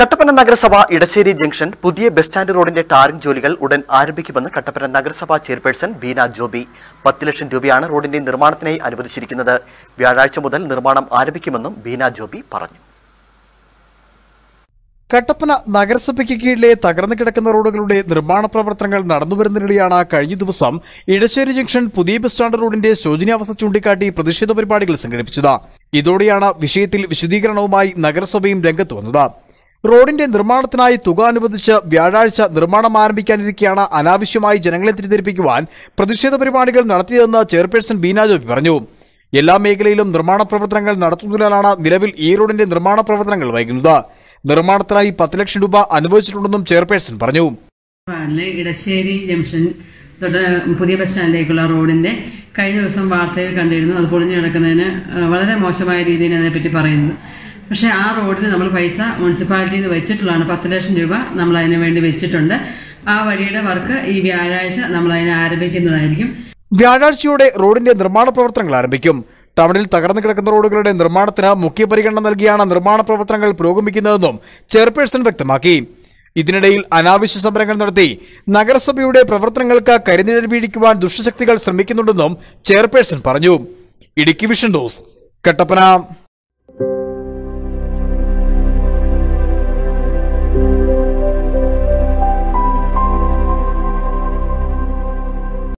കട്ടപ്പന നഗരസഭ ഇടശ്ശേരി ജംഗ്ഷൻ പുതിയ bus stand റോഡിന്റെ ടാറിംഗ് ജോലികൾ ഉടൻ ആരംഭിക്കുമെന്ന് കട്ടപ്പന നഗരസഭാ ചെയർപേഴ്സൺ ബീന ജോബി പത്ത് ലക്ഷം രൂപയാണ് റോഡിന്റെ നിർമ്മാണത്തിനായി അനുവദിച്ചിരിക്കുന്നത് വ്യാഴാഴ്ച മുതൽ നിർമ്മാണം ആരംഭിക്കുമെന്നും ബീന ജോബി പറഞ്ഞു കട്ടപ്പന നഗരസഭയ്ക്ക് കീഴിലെ തകർന്നു കിടക്കുന്ന റോഡുകളുടെ നിർമ്മാണ പ്രവർത്തനങ്ങൾ നടന്നുവരുന്നതിനിടെയാണ് കഴിഞ്ഞ ദിവസം ഇടശ്ശേരി ജംഗ്ഷൻ പുതിയ ബസ് സ്റ്റാൻഡ് റോഡിന്റെ ശോചനീയാവസ്ഥ ചൂണ്ടിക്കാട്ടി പ്രതിഷേധ പരിപാടികൾ സംഘടിപ്പിച്ചത് ഇതോടെയാണ് വിഷയത്തിൽ വിശദീകരണവുമായി നഗരസഭയും രംഗത്ത് വന്നത് റോഡിന്റെ നിർമ്മാണത്തിനായി തുക അനുവദിച്ച് വ്യാഴാഴ്ച നിർമ്മാണം ആരംഭിക്കാനിരിക്കെയാണ് അനാവശ്യമായി ജനങ്ങളെ തെറ്റിദ്ധരിപ്പിക്കുവാൻ പ്രതിഷേധ പരിപാടികൾ നടത്തിയതെന്ന് ചെയർപേഴ്സൺ ബീന ജോബി പറഞ്ഞു എല്ലാ മേഖലയിലും നിർമ്മാണ പ്രവർത്തനങ്ങൾ നടത്തുന്നതിനാലാണ് നിലവിൽ ഈ റോഡിന്റെ നിർമ്മാണ പ്രവർത്തനങ്ങൾ വൈകുന്നത് നിർമ്മാണത്തിനായി പത്ത് ലക്ഷം രൂപ അനുവദിച്ചിട്ടുണ്ടെന്നും ചെയർപേഴ്സൺ പറഞ്ഞു ഇടശ്ശേരി ജംഗ്ഷൻ പുതിയ ബസ് സ്റ്റാൻഡിലേക്കുള്ള റോഡിന്റെ കഴിഞ്ഞ ദിവസം വാർത്തയിൽ കണ്ടിരുന്നു അത് പൊളിഞ്ഞു കിടക്കുന്നതിന് വളരെ മോശമായ രീതിയിൽ അതിനെപ്പറ്റി പറയുന്നത് പക്ഷേ ആ റോഡിന് നമ്മൾ പൈസ മുനിസിപ്പാലിറ്റിയിൽ നിന്ന് വെച്ചിട്ടുള്ളതാണ് പത്ത് ലക്ഷം രൂപ നമ്മൾ അതിന് വേണ്ടി വെച്ചിട്ടുണ്ട് ആ വഴിയുടെ വർക്ക് ഈ വ്യാഴാഴ്ച നമ്മൾ അതിനെ ആരംഭിക്കുന്നതായിരിക്കും വ്യാഴാഴ്ചയോടെ റോഡിന്റെ നിർമ്മാണ പ്രവർത്തനങ്ങൾ ആരംഭിക്കും ടൗണിൽ തകർന്നു കിടക്കുന്ന റോഡുകളുടെ നിർമ്മാണത്തിന് മുഖ്യ പരിഗണന നൽകിയാണ് നിർമ്മാണ പ്രവർത്തനങ്ങൾ പുരോഗമിക്കുന്നതെന്നും ചെയർപേഴ്സൺ വ്യക്തമാക്കി ഇതിനിടയിൽ അനാവശ്യ സമരങ്ങൾ നടത്തി നഗരസഭയുടെ പ്രവർത്തനങ്ങൾക്ക് കരിനിഴൽ വീഴിക്കുവാൻ ദുഷ്ടശക്തികൾ ശ്രമിക്കുന്നുണ്ടെന്നും ചെയർപേഴ്സൺ പറഞ്ഞു ഇടുക്കി വിഷൻ ന്യൂസ് കട്ടപ്പന